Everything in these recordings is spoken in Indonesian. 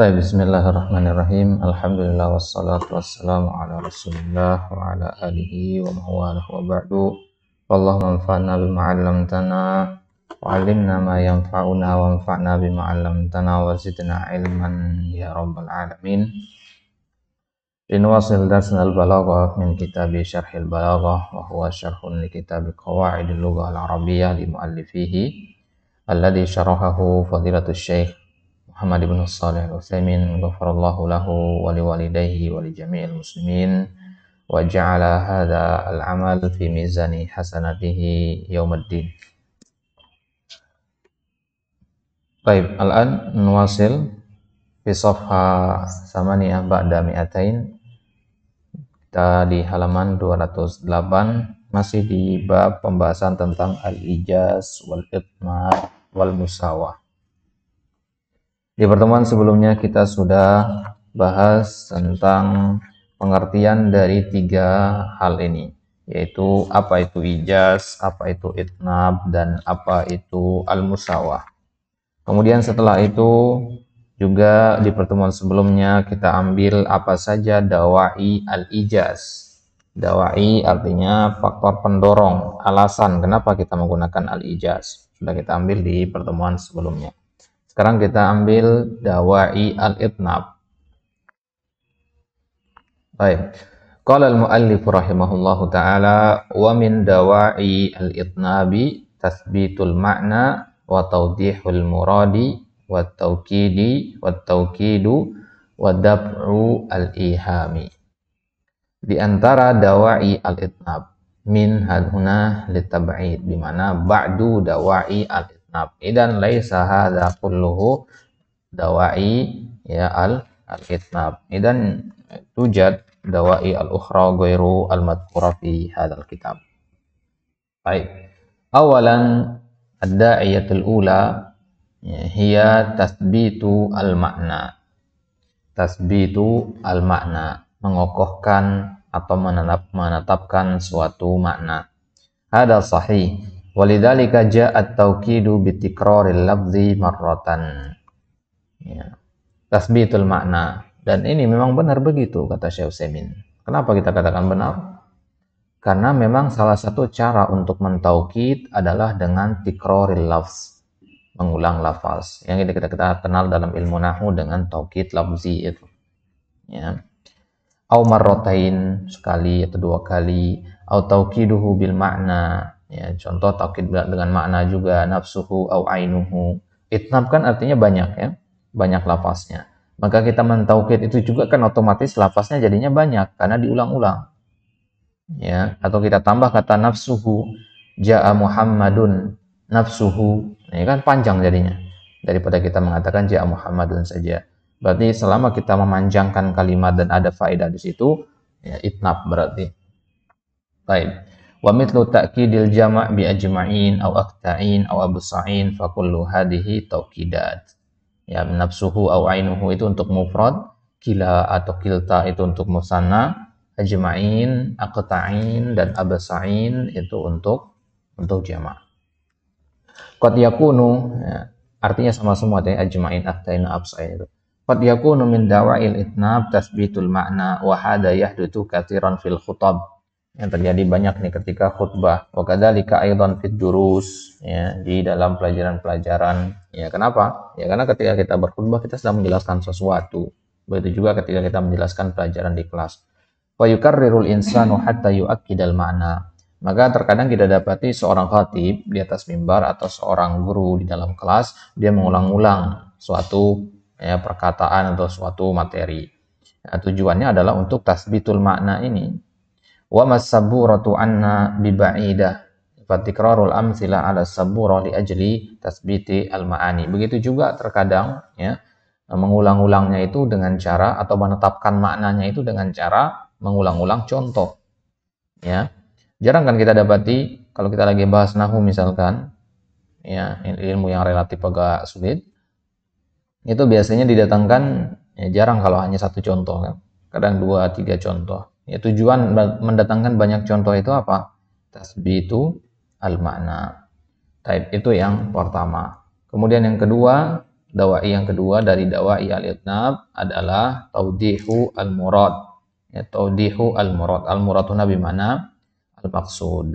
طيب بسم الله الرحمن الرحيم الحمد لله والصلاة والسلام على رسول الله وعلى آله ومواله وبعد اللهم انفعنا بما علمتنا وعلمنا ما ينفعنا وانفعنا بما علمتنا وزدنا علما يا رب العالمين لنواصل درسنا البلاغة من كتاب شرح البلاغة وهو شرح لكتاب قواعد اللغة العربية لمؤلفيه الذي شرحه فضيلة الشيخ Muhammad ibn Salih al-Uthaymin ghafarallahu lahu wa liwalidayhi wa li jami'il muslimin wa ja'ala hadha al-amal fi mizani hasanatihi yawmaddin Baik, al-an nuwasil fi safha samaniya ba'da mi'atain kita di halaman 208 masih di bab pembahasan tentang al-ijaz wal itmar wal musawah di pertemuan sebelumnya kita sudah bahas tentang pengertian dari tiga hal ini, yaitu apa itu ijaz, apa itu itnab, dan apa itu al-musawah. Kemudian setelah itu juga di pertemuan sebelumnya kita ambil apa saja dawai al-ijaz. Dawai artinya faktor pendorong, alasan kenapa kita menggunakan al-ijaz. Sudah kita ambil di pertemuan sebelumnya. Sekarang kita ambil dawai al-itnab. Baik. Qala al-muallif rahimahullahu taala wa min dawai al-itnabi tasbitul makna wa tawdihul muradi wa tawkidi wa tawkidu wa dab'u al-ihami. Di antara dawai al-itnab min hadhuna litab'id di mana ba'du dawai al-itnab nab idan laisa hadza kulluhu dawai ya al al kitnab idan tujad dawai al ukhra ghairu al madhkura fi hadzal kitab baik awalan ad-da'iyatul ula ya, hiya tasbitu al makna tasbitu al makna mengokohkan atau menetap, menetapkan suatu makna ada sahih Walidzalika ja'at tauqidu bitikraril lafzi marratan. Ya. Tasbitul makna. Dan ini memang benar begitu kata Syekh Semin. Kenapa kita katakan benar? Karena memang salah satu cara untuk mentaukid adalah dengan tikroril lafz mengulang lafaz yang kita, kita, kita kenal dalam ilmu nahu dengan taukid lafzi itu ya au marrotain sekali atau dua kali au taukiduhu bil makna ya contoh taukid dengan makna juga nafsuhu au ainuhu itnab kan artinya banyak ya banyak lafaznya maka kita mentaukid itu juga kan otomatis lafaznya jadinya banyak karena diulang-ulang ya atau kita tambah kata nafsuhu jaa muhammadun nafsuhu ini kan panjang jadinya daripada kita mengatakan jaa muhammadun saja berarti selama kita memanjangkan kalimat dan ada faedah di situ ya itnab berarti baik wa mithlu ta'kidil jama' bi ajma'in aw akta'in aw abusain, fa kullu hadhihi taukidat ya nafsuhu aw ainuhu itu untuk mufrad kila atau kilta itu untuk musanna ajma'in aqta'in dan abusain itu untuk untuk jamak qad yakunu ya, artinya sama semua deh, ajma'in aqta'in abusain itu qad yakunu min dawa'il itnab tasbitul makna wa hada yahdutu katiran fil khutab yang terjadi banyak nih ketika khutbah wakadzalika aidan fid durus ya di dalam pelajaran-pelajaran ya kenapa ya karena ketika kita berkhutbah kita sedang menjelaskan sesuatu begitu juga ketika kita menjelaskan pelajaran di kelas wa yukarrirul insanu hatta yuakkidal makna maka terkadang kita dapati seorang khatib di atas mimbar atau seorang guru di dalam kelas dia mengulang-ulang suatu ya, perkataan atau suatu materi nah, tujuannya adalah untuk tasbitul makna ini wa masaburatu anna biba'idah fatikrarul amsila ala sabura li ajli tasbiti al ma'ani begitu juga terkadang ya mengulang-ulangnya itu dengan cara atau menetapkan maknanya itu dengan cara mengulang-ulang contoh ya jarang kan kita dapati kalau kita lagi bahas nahu misalkan ya ilmu yang relatif agak sulit itu biasanya didatangkan ya jarang kalau hanya satu contoh kan kadang dua tiga contoh Ya, tujuan mendatangkan banyak contoh itu apa? itu al-makna. Type itu yang pertama. Kemudian yang kedua, dawai yang kedua dari dawai al itnab adalah taudihu al-murad. Ya, taudihu al-murad. Al-murad nabi mana? al maksud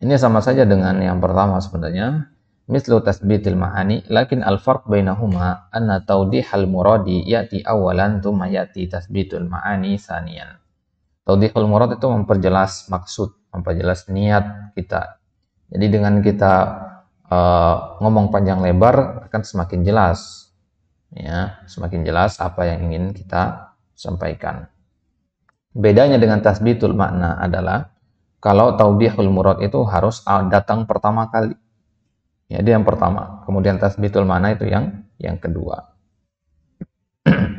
Ini sama saja dengan yang pertama sebenarnya. مثل تثبيت المعاني لكن الفرق بينهما أن توضيح المراد يأتي أولا ثم يأتي تثبيت المعاني ثانيا توضيح المراد itu memperjelas maksud, memperjelas niat kita. Jadi dengan kita uh, ngomong panjang lebar akan semakin jelas, ya, semakin jelas apa yang ingin kita sampaikan. Bedanya dengan tasbitul makna adalah kalau taubihul murad itu harus eh, datang pertama kali Ya, dia yang pertama. Kemudian tasbitul mana itu yang yang kedua.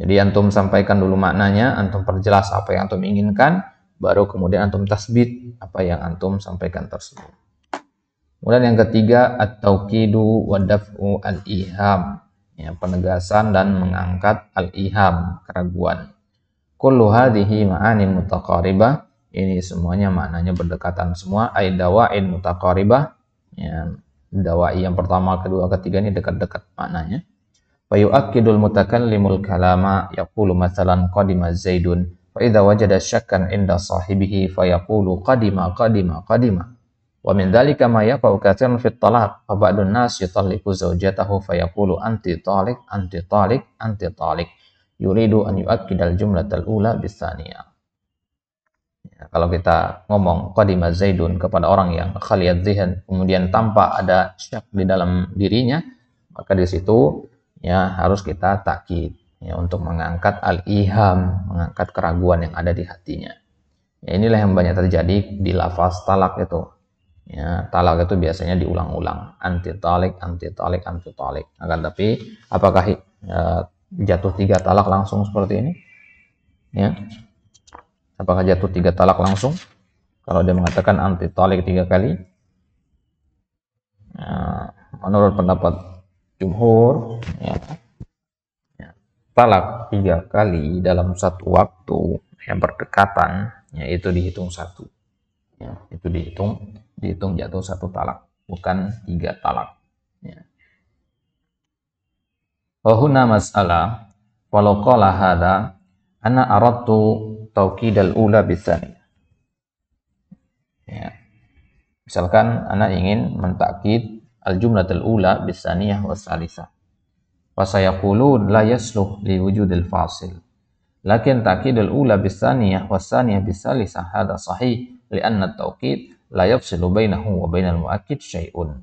Jadi antum sampaikan dulu maknanya, antum perjelas apa yang antum inginkan, baru kemudian antum tasbit apa yang antum sampaikan tersebut. Kemudian yang ketiga at-tauqidu wa daf'u al-iham, ya, penegasan dan mengangkat al-iham, keraguan. Kullu hadhihi ma'ani mutaqaribah ini semuanya maknanya berdekatan semua Aidawain dawain mutaqaribah ya dawai yang pertama kedua ketiga ini dekat-dekat maknanya fa yuakkidul mutakallimul kalama yaqulu masalan qadima zaidun fa idza wajada syakkan inda sahibihi fa yaqulu qadima qadima qadima wa min dhalika ma yaqau katsiran fit talaq fa ba'dun nas yutalliqu zawjatahu fa yaqulu anti talik anti talik anti talik yuridu an yuakkidal jumlatal ula bisaniyah Ya, kalau kita ngomong qadima zaidun kepada orang yang khaliyat zihan kemudian tanpa ada syak di dalam dirinya maka di situ ya harus kita takid ya untuk mengangkat al iham mengangkat keraguan yang ada di hatinya ya, inilah yang banyak terjadi di lafaz talak itu ya talak itu biasanya diulang-ulang anti talik anti talik anti talik akan tapi apakah ya, jatuh tiga talak langsung seperti ini ya Apakah jatuh tiga talak langsung? Kalau dia mengatakan anti talik tiga kali, nah, menurut pendapat jumhur, ya, ya, talak tiga kali dalam satu waktu yang berdekatan, yaitu dihitung satu. Ya, itu dihitung, dihitung jatuh satu talak, bukan tiga talak. Ya. Wahuna masalah, walau qala hada, ana aradtu taukid al-ula bisani. Ya. Misalkan anak ingin mentakid al-jumlah al-ula bisaniyah wasalisa. salisah. Fasayaqulun la yasluh li wujudil fasil. Lakin takid al-ula bisaniyah wasaniyah bisa bisalisah hada sahih lianna taukid la yafsilu bainahu wa bainal mu'akid syai'un.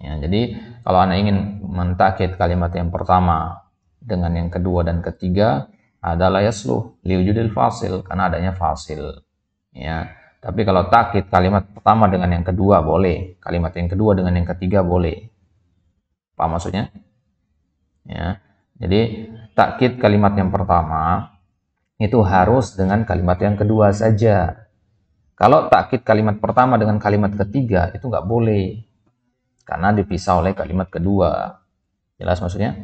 Ya, jadi kalau anak ingin mentakid kalimat yang pertama dengan yang kedua dan ketiga ada adalah liu judul fasil karena adanya fasil ya tapi kalau takit kalimat pertama dengan yang kedua boleh kalimat yang kedua dengan yang ketiga boleh Pak maksudnya ya jadi takit kalimat yang pertama itu harus dengan kalimat yang kedua saja kalau takit kalimat pertama dengan kalimat ketiga itu nggak boleh karena dipisah oleh kalimat kedua jelas maksudnya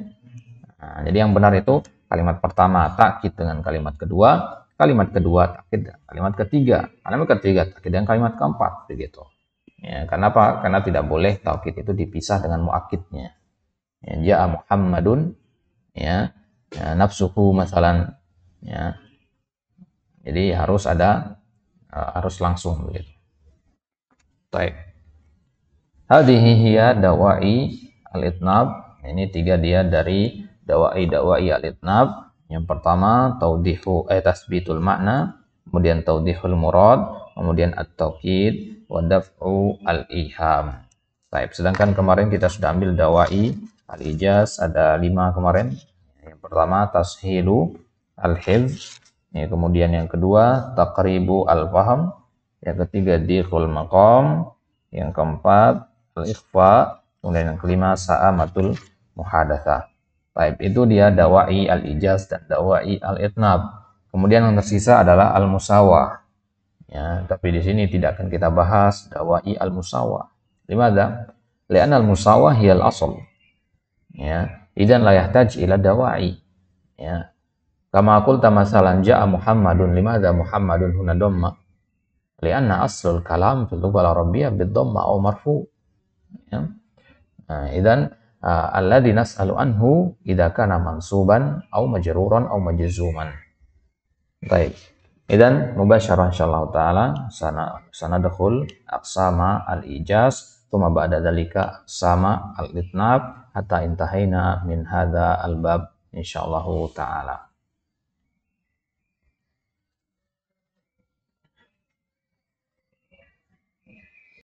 nah, jadi yang benar itu Kalimat pertama takkid dengan kalimat kedua, kalimat kedua takkid dengan kalimat ketiga, kalimat ketiga takkid dengan kalimat keempat begitu. Ya, kenapa? Karena tidak boleh taukid itu dipisah dengan muakidnya. Ya, Ja'a Muhammadun ya, ya nafsuhu masalan ya. Jadi harus ada eh, harus langsung begitu. Baik. Hadhihi hiya dawai al-itnab. Ini tiga dia dari dawai dawai alitnab yang pertama taudihu eh tasbitul makna kemudian taudihul murad kemudian at-tauqid wa al-iham Baik, sedangkan kemarin kita sudah ambil dawai al-ijaz ada lima kemarin yang pertama tashilu al hil ya, kemudian yang kedua takribu al-faham yang ketiga dihul makom yang keempat al-ikhfa kemudian yang kelima sa'amatul muhadatsah Taib itu dia dawai al-ijaz dan dawai al-itnab. Kemudian yang tersisa adalah al musawa. Ya, tapi di sini tidak akan kita bahas dawai al-musawah. Dimana? Lian al-musawah hiyal asal. Ya, idan layah taj ila dawai. Ya. Kama akul tamasalan ja'a Muhammadun limadha Muhammadun huna domma. Lianna aslul kalam fil lughah al-arabiyyah bid-dhamma aw marfu. Ya. Nah, idan Allah alladhi nas'alu anhu idza kana mansuban au majruran au majzuman. Baik. Idan mubasyarah insyaallah taala sana sana sanadkhul aqsama al-ijaz thumma ba'da dalika aqsama al-itnab hatta intahaina min hadza al-bab insyaallah taala.